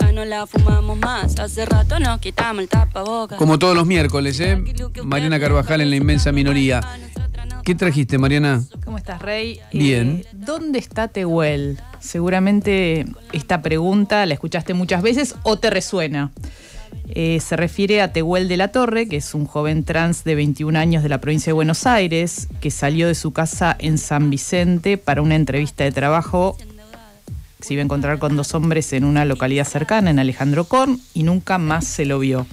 ya no la fumamos más. Hace rato nos quitamos el tapabocas. Como todos los miércoles, ¿eh? Mariana Carvajal en la inmensa minoría. ¿Qué trajiste, Mariana? ¿Cómo estás, Rey? Eh, Bien. ¿Dónde está Tehuel? Seguramente esta pregunta la escuchaste muchas veces o te resuena. Eh, se refiere a Tehuel de la Torre, que es un joven trans de 21 años de la provincia de Buenos Aires, que salió de su casa en San Vicente para una entrevista de trabajo se iba a encontrar con dos hombres en una localidad cercana, en Alejandro Corn y nunca más se lo vio.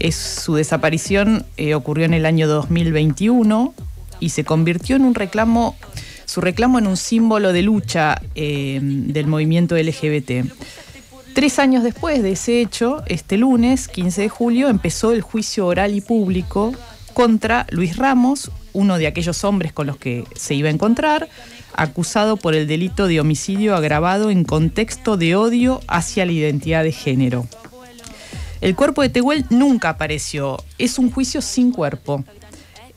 Es, su desaparición eh, ocurrió en el año 2021 y se convirtió en un reclamo, su reclamo en un símbolo de lucha eh, del movimiento LGBT. Tres años después de ese hecho, este lunes 15 de julio, empezó el juicio oral y público contra Luis Ramos, uno de aquellos hombres con los que se iba a encontrar, acusado por el delito de homicidio agravado en contexto de odio hacia la identidad de género. El cuerpo de Tehuel nunca apareció, es un juicio sin cuerpo.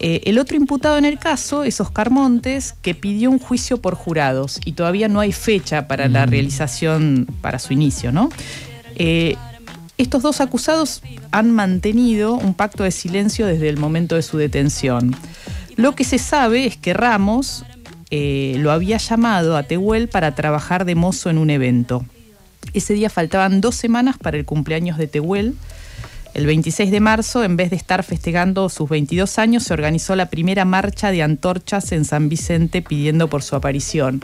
Eh, el otro imputado en el caso es Oscar Montes, que pidió un juicio por jurados y todavía no hay fecha para la mm. realización, para su inicio, ¿no? Eh, estos dos acusados han mantenido un pacto de silencio desde el momento de su detención. Lo que se sabe es que Ramos eh, lo había llamado a Tehuel para trabajar de mozo en un evento. Ese día faltaban dos semanas para el cumpleaños de Tehuel. El 26 de marzo, en vez de estar festejando sus 22 años, se organizó la primera marcha de antorchas en San Vicente pidiendo por su aparición.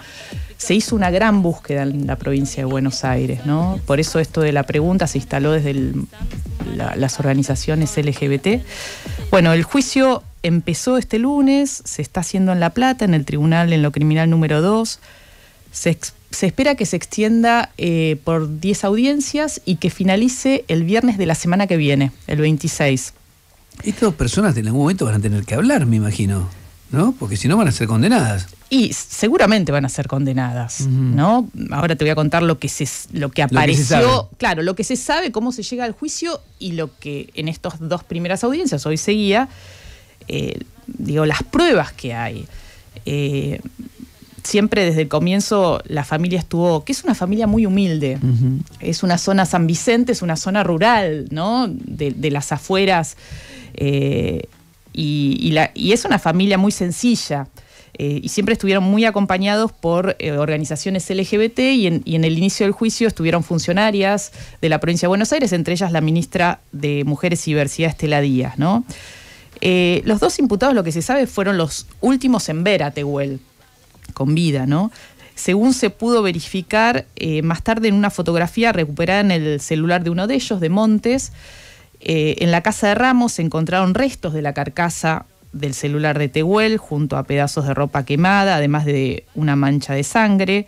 Se hizo una gran búsqueda en la provincia de Buenos Aires, ¿no? Por eso esto de la pregunta se instaló desde las organizaciones LGBT. Bueno, el juicio empezó este lunes, se está haciendo en La Plata, en el tribunal en lo criminal número 2. Se, espera que se extienda eh, por 10 audiencias y que finalice el viernes de la semana que viene, el 26. Estas dos personas en algún momento van a tener que hablar, me imagino, ¿no? Porque si no van a ser condenadas. Y seguramente van a ser condenadas, ¿no? Ahora te voy a contar lo que se, lo que apareció, claro, lo que se sabe, cómo se llega al juicio y lo que en estas dos primeras audiencias hoy seguía eh, digo, las pruebas que hay. Eh, siempre desde el comienzo la familia estuvo, que es una familia muy humilde, es una zona San Vicente, es una zona rural, ¿no? De, las afueras, eh, y, es una familia muy sencilla. y siempre estuvieron muy acompañados por organizaciones LGBT y en, el inicio del juicio estuvieron funcionarias de la provincia de Buenos Aires, entre ellas la ministra de Mujeres y Diversidad Estela Díaz, ¿no? Eh, los dos imputados, lo que se sabe, fueron los últimos en ver a Tehuel, con vida, ¿no? Según se pudo verificar eh, más tarde en una fotografía recuperada en el celular de uno de ellos, de Montes, eh, en la casa de Ramos se encontraron restos de la carcasa del celular de Tehuel junto a pedazos de ropa quemada, además de una mancha de sangre.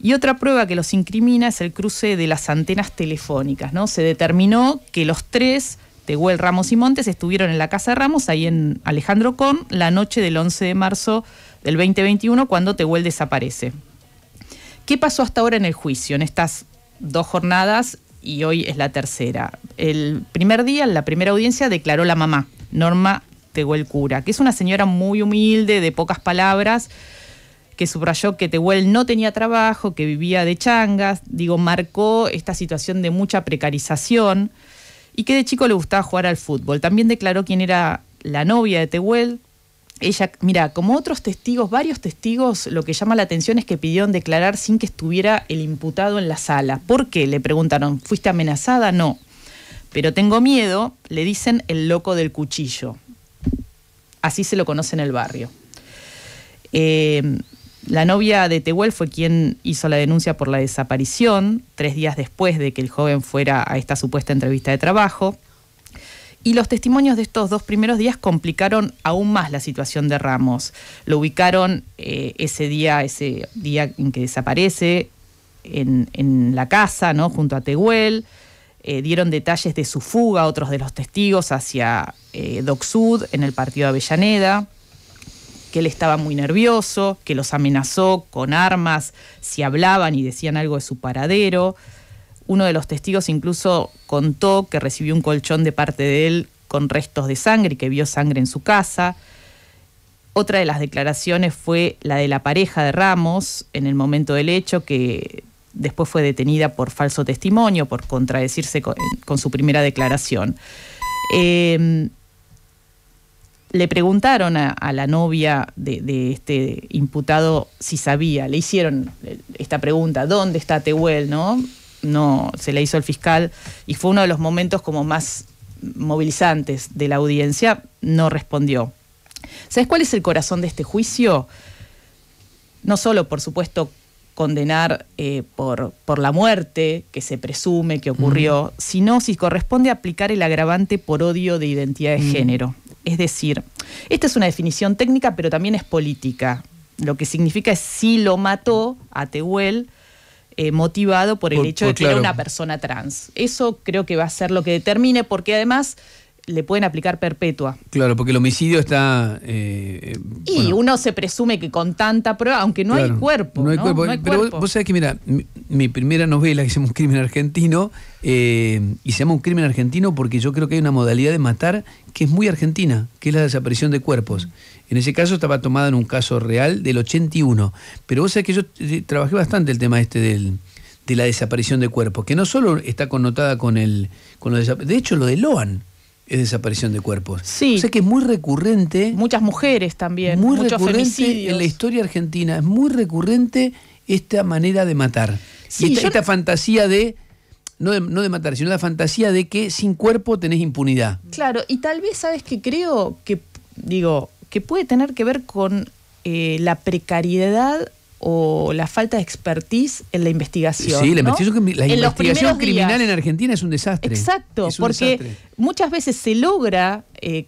Y otra prueba que los incrimina es el cruce de las antenas telefónicas. ¿no? Se determinó que los tres Tehuel este, Ramos y Montes estuvieron en la Casa de Ramos, ahí en Alejandro Con, la noche del 11 de marzo del 2021, cuando Tehuel desaparece. ¿Qué pasó hasta ahora en el juicio, en estas dos jornadas y hoy es la tercera? El primer día, en la primera audiencia, declaró la mamá, Norma Tehuel Cura, que es una señora muy humilde, de pocas palabras, que subrayó que Tehuel no tenía trabajo, que vivía de changas, digo, marcó esta situación de mucha precarización y que de chico le gustaba jugar al fútbol. También declaró quién era la novia de Tehuel. Ella, mira, como otros testigos, varios testigos, lo que llama la atención es que pidieron declarar sin que estuviera el imputado en la sala. ¿Por qué? Le preguntaron, ¿fuiste amenazada? No. Pero tengo miedo, le dicen el loco del cuchillo. Así se lo conoce en el barrio. Eh, la novia de Tehuel fue quien hizo la denuncia por la desaparición, tres días después de que el joven fuera a esta supuesta entrevista de trabajo. Y los testimonios de estos dos primeros días complicaron aún más la situación de Ramos. Lo ubicaron eh, ese día, ese día en que desaparece, en, la casa, ¿no? Junto a Tehuel. Eh, dieron detalles de su fuga, otros de los testigos, hacia eh, Docsud, en el partido de Avellaneda que él estaba muy nervioso, que los amenazó con armas si hablaban y decían algo de su paradero. Uno de los testigos incluso contó que recibió un colchón de parte de él con restos de sangre y que vio sangre en su casa. Otra de las declaraciones fue la de la pareja de Ramos en el momento del hecho, que después fue detenida por falso testimonio, por contradecirse con, su primera declaración. Eh, le preguntaron a, la novia de, este imputado si sabía, le hicieron eh, esta pregunta, ¿dónde está Tehuel? ¿No? No, se le hizo el fiscal y fue uno de los momentos como más movilizantes de la audiencia, no respondió. ¿Sabes cuál es el corazón de este juicio? No solo, por supuesto, condenar eh, por, la muerte que se presume que ocurrió, sino si corresponde aplicar el agravante por odio de identidad de género. Es decir, esta es una definición técnica, pero también es política. Lo que significa es si lo mató a Tehuel eh, motivado por el hecho de que era una persona trans. Eso creo que va a ser lo que determine, porque además le pueden aplicar perpetua. Claro, porque el homicidio está... Eh, eh, y uno se presume que con tanta prueba, aunque no hay cuerpo. No hay, Cuerpo. Pero Vos, sabés que, mira, mi, primera novela que se llama Un crimen argentino, eh, y se llama Un crimen argentino porque yo creo que hay una modalidad de matar que es muy argentina, que es la desaparición de cuerpos. En ese caso estaba tomada en un caso real del 81. Pero vos sabés que yo trabajé bastante el tema este de la desaparición de cuerpos, que no solo está connotada con el... Con lo de, de hecho, lo de Loan, es desaparición de cuerpos. Sí. O sea que es muy recurrente. Muchas mujeres también. Muy muchos recurrente en la historia argentina. Es muy recurrente esta manera de matar. y esta, fantasía de no de, matar, sino la fantasía de que sin cuerpo tenés impunidad. Claro, y tal vez sabes que creo que, digo, que puede tener que ver con eh, la precariedad o la falta de expertise en la investigación. Sí, la investigación, criminal en Argentina es un desastre. Exacto, porque muchas veces se logra... Eh,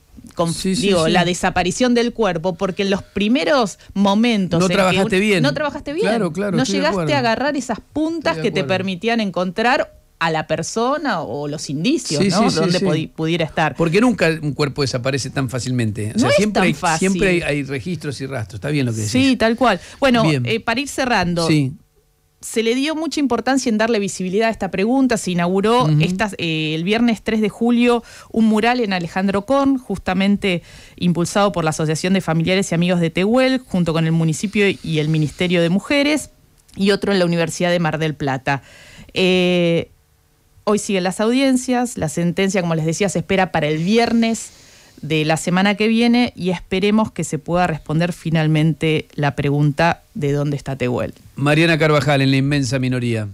la desaparición del cuerpo, porque en los primeros momentos. No trabajaste bien. No trabajaste bien. claro, no llegaste a agarrar esas puntas que te permitían encontrar a la persona o los indicios, ¿no? Donde pudiera estar. Porque nunca un cuerpo desaparece tan fácilmente. siempre, Hay, siempre hay, registros y rastros. Está bien lo que decís. Sí, tal cual. Bueno, eh, para ir cerrando. Se le dio mucha importancia en darle visibilidad a esta pregunta. Se inauguró eh, el viernes 3 de julio un mural en Alejandro Con, justamente impulsado por la Asociación de Familiares y Amigos de Tehuel, junto con el municipio y el Ministerio de Mujeres, y otro en la Universidad de Mar del Plata. Eh, Hoy siguen las audiencias, la sentencia, como les decía, se espera para el viernes de la semana que viene y esperemos que se pueda responder finalmente la pregunta de dónde está Tehuel. Mariana Carvajal, en la inmensa minoría.